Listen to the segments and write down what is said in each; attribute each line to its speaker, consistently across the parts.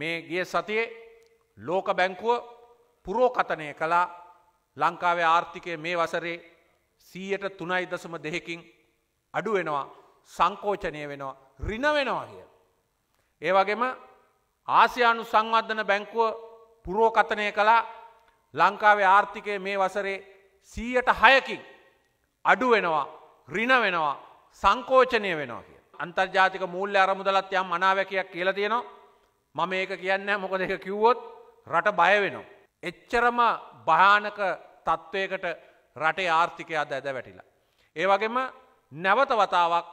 Speaker 1: මේ ගිය සතියේ ලෝක බැංකුව පුරෝකතනය කළා ලංකාවේ ආර්ථිකය මේ වසරේ සීයට තුනයි දසම දෙහෙකින් අඩු වෙනවා සංකෝචනය වෙනවා රින වෙනවා කිය. ඒ වගේම ආසියානු සංවර්ධන බැංකුව පුරෝකතනය කළා ලංකාවේ ආර්ථිකය මේ වසරේ සීයට හයකින් අඩු වෙනවා රින වෙනවා සංකෝචනය වෙනවා කිය. අන්තර්ජාතික මූල්‍ය අරමුදලත් යම් අනාවැකයක් කියල තියෙනවා මම ඒක කියන්න මොකද එක කිව්වොත් රට බය වෙනවා. එච්චරම භයානක තත්ත්වයකට රටේ ආර්ථිකය අද ඇද වැටිලා. ඒ වගේම නැවත වතාවක්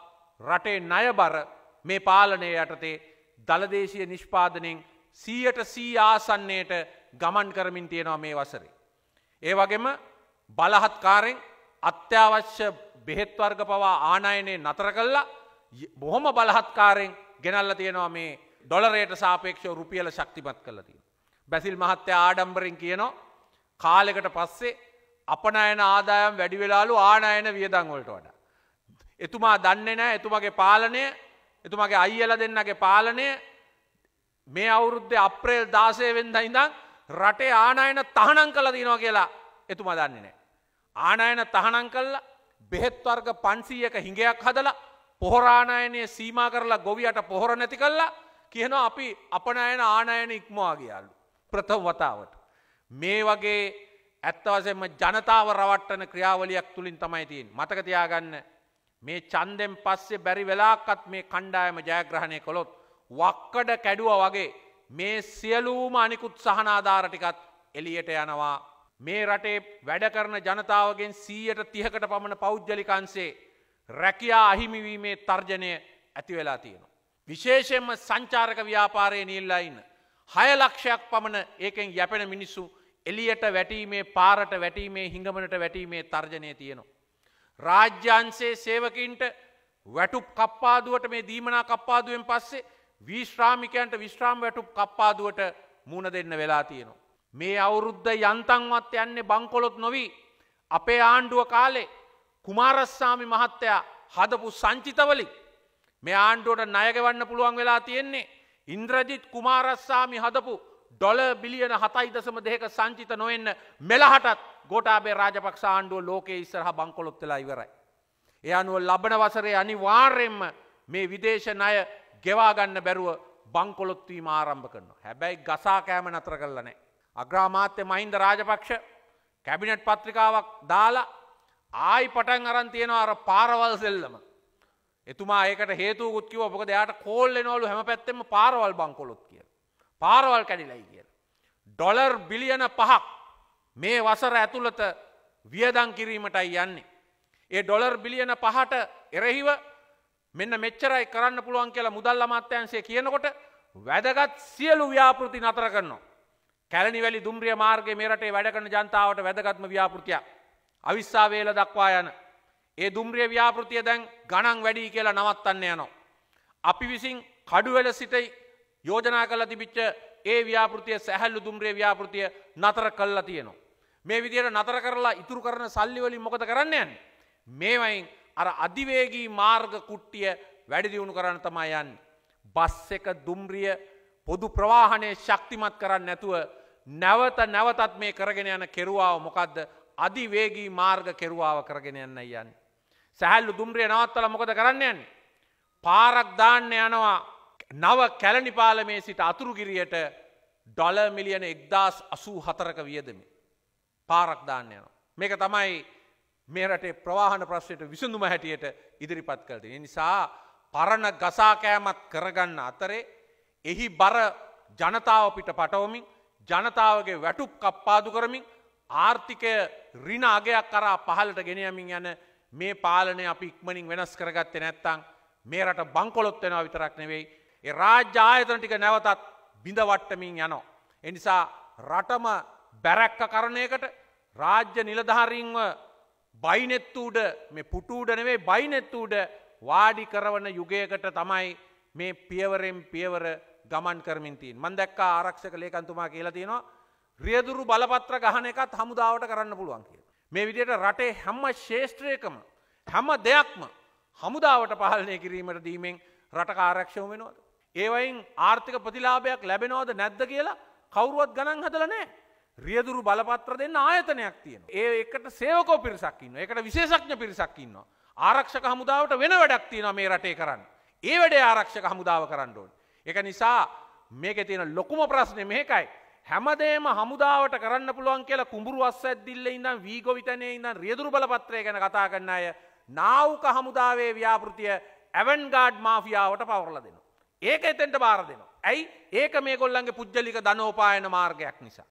Speaker 1: රටේ ණය බර මේ පාලනය යටතේ දළදේශය නිෂ්පාදනයෙන් සීයට සී ආසන්නයට ගමන් කරමින් තියෙනවා මේ වසරේ. ඒ වගේම බලහත්කාරෙන් අත්‍යවශ්‍ය බෙහෙත්වර්ග පවා ආනායනය නතර කල්ලා බොහොම බලහත්කාරෙන් ගෙනල්ල තියෙනවා මේ ඩොලරයට සාපේක්ෂව රුපියල ශක්තිමත් කලදී. බැසිල් මහත්තය ආඩම්බරින් කියනවා කාලෙකට පස්සේ අපනයන ආදායම් වැඩිවෙලාලු ආනයන වියදංවලට වඩ. එතුමා දන්නේ නෑ එතුමගේ පාලනය එතුමගේ අයියල දෙන්නගේ පාලනය මේ අවුරුද්ධ අප්‍රේල් දාසය වෙන්ද ඉඳං රටේ ආනායන තහනං කල දිනවා කියලා එතුමා දන්නේ නෑ. ආනායන තහනං කල්ල බෙහෙත්වර්ග පන්සීයක හිඟයක් හදලා පොහොරාණයනය සීම කරලා ගොවියට පොහොර නැති කල්ලා කියන අපි අපනයන ආනයන ඉක්මවා ගියලු. ප්‍රථම වතාවට. මේ වගේ ඇත්තවසෙන්ම ජනතාව රවට්ටන ක්‍රියාවලියක් තුළින් තමයි තියෙන් මතකතියාගන්න මේ චන්දෙන් පස්සේ බැරි වෙලාකත් මේ කණ්ඩායම ජයග්‍රහණය කොළොත් වක්කඩ කැඩුව වගේ මේ සියලූම අනිකුත් සහනාධාරටිකත් එලියට යනවා මේ රටේ වැඩ කරන ජනතාවගෙන් සීයට තිහකට පමණ පෞද්ගලිකන්සේ රැකයා අහිමිවීමේ තර්ජනය ඇති වෙලා තියෙන. විශේෂයෙන්ම සංචාරක ව්‍යාපාරය නිල්ලා ඉන්න. හය ලක්ෂයක් පමණ ඒකෙන් යැපෙන මිනිස්සු එලියට වැටීමේ පාරට වැටීමේ හිඟමනට වැටීමේ තර්ජනය තියෙනවා. රාජ්‍යන්සේ සේවකින්ට වැටුප් කප්පාදුවට මේ දීමනා කප්පාදුවෙන් පස්සේ විශ්‍රාමිකයන්ට විශ්‍රාම් වැටුප් කප්පාදුවට මුණ දෙන්න වෙලා තියෙනවා. මේ අවුරුද්ධ යන්තන්වත් යන්නේ බංකොලොත් නොවී අපේ ආණ්ඩුව කාලේ කුමාරස්සාමි මහත්තයා හදපු සංචිතවලින් මේ ආණ්ඩුවට ණයගවන්න පුළුවන් වෙලා තියෙන්නේ. ඉන්ද්‍රජිත් කුමාරස්සාමි හදපු ඩොල බිලියන හතයි දසම දෙක සංචිත නොවෙන්න මෙලහටත් ගෝටාබේ රාජපක්ෂ ආණ්ඩුව ලෝකයේ ඉස්සරහ බංකොලොත් වෙලා ඉවරයි. ඒ අනුව ලබන වසරේ අනිවාර්යෙන්ම මේ විදේශ ණය ගෙවා ගන්න බැරුව බංකොලොත් වීම ආරම්භ කරනවා. හැබැයි ගසා කෑම නතර කළා නැහැ. අග්‍රාමාත්‍ය මහින්ද රාජපක්ෂ කැබිනට් පත්‍රිකාවක් දාලා ආයි පටන් අරන් තියෙනවා අර පාරවල් සෙල්ලම. එතුමා ඒකට හේතුකුත් කිව මොකද යාට කෝල් එනවලු හැම පැත්තෙම පාරවල් බංකොලොත් කිය. පාරවල් කැඩිලයි කිය. ඩොලර් බිලියන පහක් මේ වසර ඇතුළත වියදං කිරීමටයි යන්නේ. ඒ ඩොලර් බිලියන පහට එරෙහිව මෙන්න මෙච්චරයි කරන්න පුළුවන් කියලා මුදල් අමාත්‍යන්සේ කියනකොට වැදගත් සියලු ව්‍යාපෘති නතර කරනවා. කැලනි වැලි දුම්රිය මාර්ගය මේ රටේ වැඩ කරන ජනතාවට වැදගත්ම ව්‍යාපෘතියක්. අවිස්සාවේල දක්වා යන ඒ දුම්රිය ව්‍යාපෘතිය දැන් ගණන් වැඩි කියලා නවත්තන්න යනවා. අපි විසින් කඩුවල සිටයි යෝජනා කළ තිබිච්ච ඒ ව්‍යාපෘතිය සැහැල්ලු දුම්රිය ව්‍යාපෘතිය නතර කල්ලා තියෙනවා. මේ විදියට නතර කරලා ඉතුරු කරන සල්ලිවලින් මොකද කරන්න යන්. මේවයින් අර අධිවේගී මාර්ග කුට්ටිය වැඩිදිවුණු කරන්න තමයි යන්. බස් එක දුම්රිය පොදු ප්‍රවාහනය ශක්තිමත් කරන්න නැතුව නැවත නැවතත් මේ කරගෙන යන කෙරුවාව මොකක්ද අධිවේගී මාර්ග කෙරුවාව කරගෙන යන්න යන්නේ. සැහැල්ලු දුම්රිය නවත්තල මොකද කරන්න යන්නේ. පාරක් දාන්න යනවා නව කැලනි පාලමේ සිට අතුරුගිරියට ඩොල මිලියන එක්දස් අසූ හතරක වියදමි. පාරක් දාන්න යනවා. මේක තමයි මේරටේ ප්‍රවාහන ප්‍රශ්යට විසඳුම හැටියට ඉදිරිපත් කළට. නිසා පරණ ගසාකෑමත් කරගන්න අතරේ එහි බර ජනතාව පිට පටවමින් ජනතාවගේ වැටුප් කප්පාදු කරමින් ආර්ථිකය රින අගයක් කරා පහලට ගෙනයමින් යන මේ පාලනය අපි ඉක්මනින් වෙනස් කරගත්තේ නැත්තං මේ රට බංකොලොත් වෙනවා විතරක් නෙවෙයි. ඒ රාජ්‍ය ආයතන ටික නැවතත් බිඳවට්ටමින් යනවා. එනිසා රටම බැරැක්ක කරණයකට රාජ්‍ය නිලධාරීන්ව බයිනෙත්තුූඩ මේ පුටූඩ නෙවේ බයිනෙත්තුූඩ වාඩි කරවන යුගයකට තමයි මේ පියවරෙන් පියවර ගමන් කරමින්තින් මන් දැක්කා ආරක්ෂක ලේකන්තුමා කියලා තියෙනවා රියදුරු බලපත්‍ර ගහන එකත් හමුදාවට කරන්න පුළුවන් කිය. මේ විදියට රටේ හැම ශේෂත්‍රයකම හැම දෙයක්ම හමුදාවට පාලනය කිරීමට දීමෙන් රට ආරක්ෂව වෙනවාද. ඒවයින් ආර්ථික ප්‍රතිලාභයක් ලැබෙනවද නැද්ද කියලා කවුරුවත් ගණන් හදල නෑ. රියදුරු බලපත්‍ර දෙන්න ආයතනයක් තියෙන. ඒ එකට සේවකෝ පිරිසක්කින්න එකට විශේෂක්ඥ පිරිසක්කින්නවා. ආරක්ෂක හමුදාවට වෙන වැඩක් තියෙන මේ රටේ කරන්න. ඒ වැඩේ ආරක්ෂක හමුදාව කරන්න ඕන්. එක නිසා මේක තියෙන ලොකුම ප්‍රශ්නය මේකයි හැමදේම හමුදාවට කරන්න පුළුවන් කියලා කුඹුරු අස් ඇද්දිල්ල ඉඳම් වීගොවිතනය ඉඳන් රියදුරු බලපත්‍රය ගැන කතා කරන්න අය නාවක හමුදාවේ ව්‍යාපෘතිය ඇවන් ගාඩ් මාෆියාවට පවරල දෙනවා. ඒක එතෙන්ට බාර දෙනවා. ඇයි ඒක මේ ගොල්ලන්ගේ පුද්ජලික දනෝපායන මාර්ගයක් නිසා.